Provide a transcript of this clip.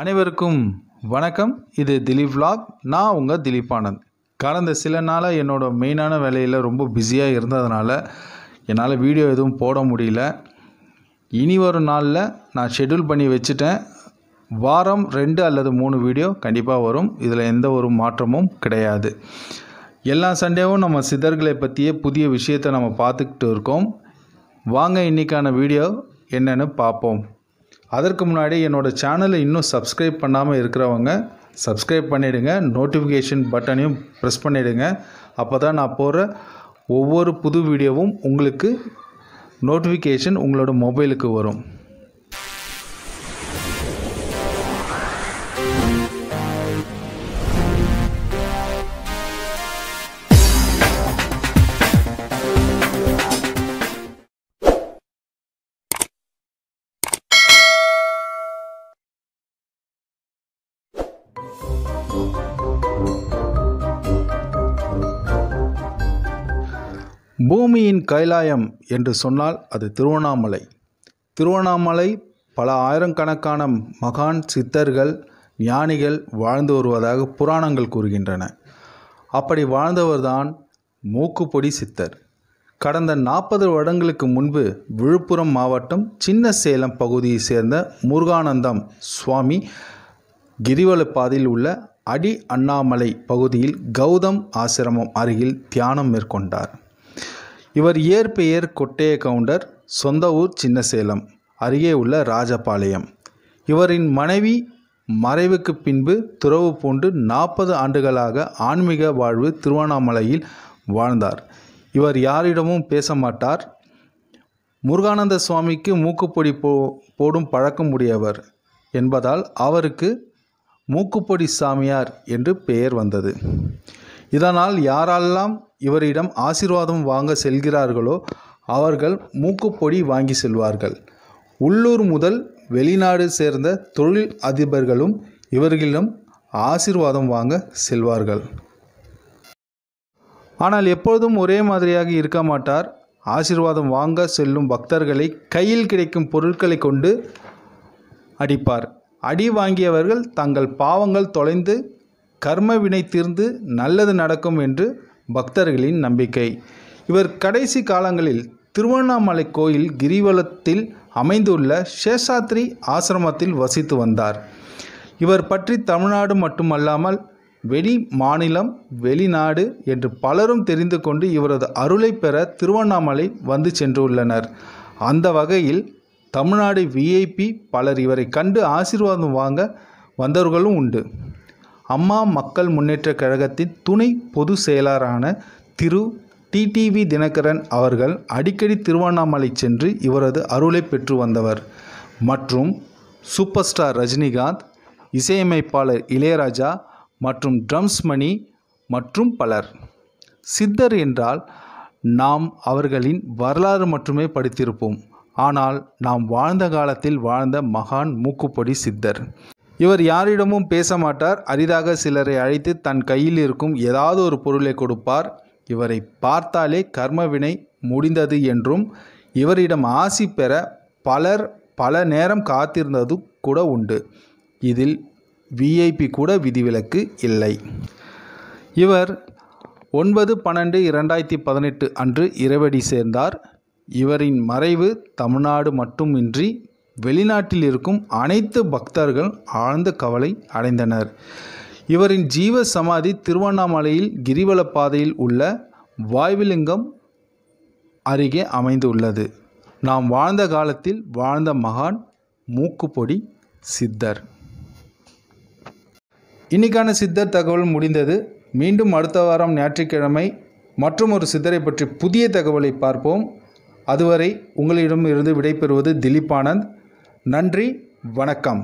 அனைவருக்கும் வணக்கம் இது திலீப் விலாக் நான் உங்கள் திலீப் ஆனந்த் கடந்த சில நாளாக என்னோடய மெயினான வேலையில் ரொம்ப பிஸியாக இருந்ததுனால என்னால் வீடியோ எதுவும் போட முடியல இனி வரும் நாளில் நான் ஷெடியூல் பண்ணி வச்சுட்டேன் வாரம் ரெண்டு அல்லது மூணு வீடியோ கண்டிப்பாக வரும் இதில் எந்த ஒரு மாற்றமும் கிடையாது எல்லா சண்டேவும் நம்ம சிதர்களை பற்றியே புதிய விஷயத்தை நம்ம பார்த்துக்கிட்டு இருக்கோம் வாங்க இன்றைக்கான வீடியோ என்னென்னு பார்ப்போம் அதற்கு முன்னாடி என்னோடய சேனலை இன்னும் சப்ஸ்கிரைப் பண்ணாமல் இருக்கிறவங்க சப்ஸ்கிரைப் பண்ணிவிடுங்க நோட்டிஃபிகேஷன் பட்டனையும் ப்ரெஸ் பண்ணிவிடுங்க அப்போ தான் நான் போகிற ஒவ்வொரு புது வீடியோவும் உங்களுக்கு நோட்டிஃபிகேஷன் உங்களோட மொபைலுக்கு வரும் பூமியின் கைலாயம் என்று சொன்னால் அது திருவண்ணாமலை திருவண்ணாமலை பல ஆயிரக்கணக்கான மகான் சித்தர்கள் ஞானிகள் வாழ்ந்து வருவதாக புராணங்கள் கூறுகின்றன அப்படி வாழ்ந்தவர்தான் மூக்குப்பொடி சித்தர் கடந்த நாற்பது வருடங்களுக்கு முன்பு விழுப்புரம் மாவட்டம் சின்ன சேலம் பகுதியை சேர்ந்த முருகானந்தம் சுவாமி கிரிவலப்பாதையில் உள்ள அடி அண்ணாமலை பகுதியில் கௌதம் ஆசிரமம் அருகில் தியானம் மேற்கொண்டார் இவர் இயற்பெயர் கொட்டைய கவுண்டர் சொந்த ஊர் சின்னசேலம் அருகே உள்ள ராஜபாளையம் இவரின் மனைவி மறைவுக்கு பின்பு துறவு பூண்டு நாற்பது ஆண்டுகளாக ஆன்மீக வாழ்வு திருவண்ணாமலையில் வாழ்ந்தார் இவர் யாரிடமும் பேச மாட்டார் முருகானந்த சுவாமிக்கு மூக்குப்பொடி போ போடும் பழக்கம் உடையவர் என்பதால் அவருக்கு மூக்குப்பொடி சாமியார் என்று பெயர் வந்தது இதனால் யாரெல்லாம் இவரிடம் ஆசிர்வாதம் வாங்க செல்கிறார்களோ அவர்கள் மூக்குப்பொடி வாங்கி செல்வார்கள் உள்ளூர் முதல் வெளிநாடு சேர்ந்த தொழில் அதிபர்களும் இவர்களிடம் ஆசிர்வாதம் வாங்க செல்வார்கள் ஆனால் எப்பொழுதும் ஒரே மாதிரியாக இருக்க மாட்டார் ஆசிர்வாதம் வாங்க செல்லும் பக்தர்களை கையில் கிடைக்கும் பொருட்களை கொண்டு அடிப்பார் அடி வாங்கியவர்கள் தங்கள் பாவங்கள் தொலைந்து கர்மவினை தீர்ந்து நல்லது நடக்கும் என்று பக்தர்களின் நம்பிக்கை இவர் கடைசி காலங்களில் திருவண்ணாமலை கோயில் கிரிவலத்தில் அமைந்துள்ள சேஷாத்ரி ஆசிரமத்தில் வசித்து வந்தார் இவர் பற்றி தமிழ்நாடு மட்டுமல்லாமல் வெளி மாநிலம் வெளிநாடு என்று பலரும் தெரிந்து கொண்டு இவரது அருளை பெற திருவண்ணாமலை வந்து சென்றுள்ளனர் அந்த வகையில் தமிழ்நாடு விஐபி பலர் இவரை கண்டு ஆசீர்வாதம் வாங்க வந்தவர்களும் உண்டு அம்மா மக்கள் முன்னேற்ற கழகத்தின் துணை பொதுச் செயலாளரான திரு டிடிவி தினகரன் அவர்கள் அடிக்கடி திருவண்ணாமலை சென்று இவரது அருளை பெற்று வந்தவர் மற்றும் சூப்பர் ஸ்டார் ரஜினிகாந்த் இசையமைப்பாளர் இளையராஜா மற்றும் ட்ரம்ஸ் மணி மற்றும் பலர் சித்தர் என்றால் நாம் அவர்களின் வரலாறு மட்டுமே படித்திருப்போம் ஆனால் நாம் வாழ்ந்த காலத்தில் வாழ்ந்த மகான் மூக்குப்பொடி சித்தர் இவர் யாரிடமும் பேச மாட்டார் அரிதாக சிலரை அழைத்து தன் கையில் இருக்கும் ஏதாவது ஒரு பொருளை கொடுப்பார் இவரை பார்த்தாலே கர்மவினை முடிந்தது என்றும் இவரிடம் ஆசி பெற பலர் பல நேரம் காத்திருந்தது கூட உண்டு இதில் விஐபி கூட விதிவிலக்கு இல்லை இவர் ஒன்பது பன்னெண்டு இரண்டாயிரத்தி பதினெட்டு அன்று இரவடி சேர்ந்தார் இவரின் மறைவு தமிழ்நாடு மட்டுமின்றி வெளிநாட்டில் இருக்கும் அனைத்து பக்தர்கள் ஆழ்ந்த கவலை அடைந்தனர் இவரின் ஜீவ சமாதி திருவண்ணாமலையில் கிரிவல பாதையில் உள்ள வாய்விலிங்கம் அருகே அமைந்துள்ளது நாம் வாழ்ந்த காலத்தில் வாழ்ந்த மகான் மூக்குப்பொடி சித்தர் இன்னைக்கான சித்தர் தகவல் முடிந்தது மீண்டும் அடுத்த வாரம் ஞாயிற்றுக்கிழமை மற்றும் ஒரு சித்தரை பற்றி புதிய தகவலை பார்ப்போம் அதுவரை உங்களிடமிருந்து விடைபெறுவது திலீப் ஆனந்த் நன்றி வணக்கம்